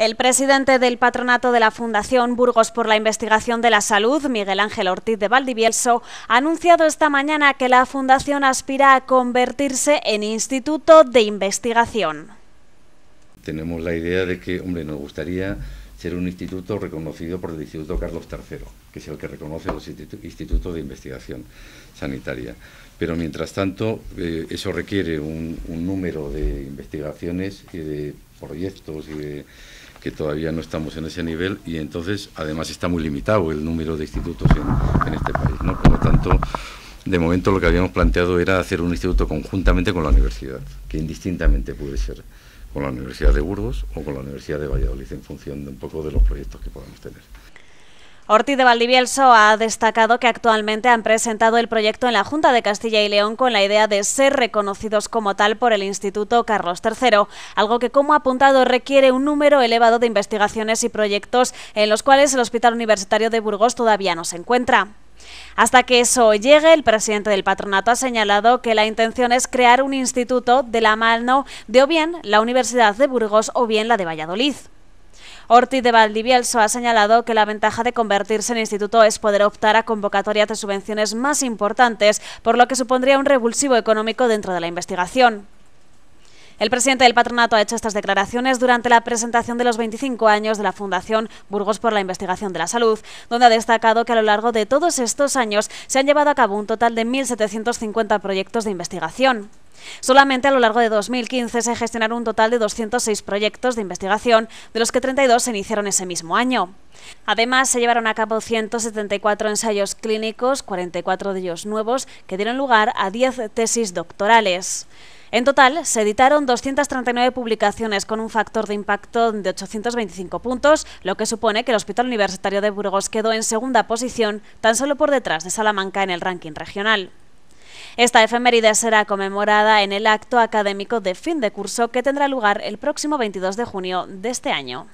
El presidente del patronato de la Fundación Burgos por la Investigación de la Salud, Miguel Ángel Ortiz de Valdivielso, ha anunciado esta mañana que la Fundación aspira a convertirse en instituto de investigación. Tenemos la idea de que, hombre, nos gustaría ser un instituto reconocido por el Instituto Carlos III, que es el que reconoce los institutos de investigación sanitaria. Pero mientras tanto, eh, eso requiere un, número de investigaciones y de proyectos que todavía no estamos en ese nivel y entonces además está muy limitado el número de institutos en, este país. Por lo tanto, de momento lo que habíamos planteado era hacer un instituto conjuntamente con la universidad, que indistintamente puede ser con la Universidad de Burgos o con la Universidad de Valladolid en función de un poco de los proyectos que podamos tener. Ortiz de Valdivielso ha destacado que actualmente han presentado el proyecto en la Junta de Castilla y León con la idea de ser reconocidos como tal por el Instituto Carlos III, algo que, como ha apuntado, requiere un número elevado de investigaciones y proyectos en los cuales el Hospital Universitario de Burgos todavía no se encuentra. Hasta que eso llegue, el presidente del patronato ha señalado que la intención es crear un instituto de la mano de o bien la Universidad de Burgos o bien la de Valladolid. Ortiz de Valdivielso ha señalado que la ventaja de convertirse en instituto es poder optar a convocatorias de subvenciones más importantes, por lo que supondría un revulsivo económico dentro de la investigación. El presidente del patronato ha hecho estas declaraciones durante la presentación de los 25 años de la Fundación Burgos por la Investigación de la Salud, donde ha destacado que a lo largo de todos estos años se han llevado a cabo un total de 1.750 proyectos de investigación. Solamente a lo largo de 2015 se gestionaron un total de 206 proyectos de investigación, de los que 32 se iniciaron ese mismo año. Además, se llevaron a cabo 174 ensayos clínicos, 44 de ellos nuevos, que dieron lugar a 10 tesis doctorales. En total, se editaron 239 publicaciones con un factor de impacto de 825 puntos, lo que supone que el Hospital Universitario de Burgos quedó en segunda posición, tan solo por detrás de Salamanca en el ranking regional. Esta efeméride será conmemorada en el acto académico de fin de curso que tendrá lugar el próximo 22 de junio de este año.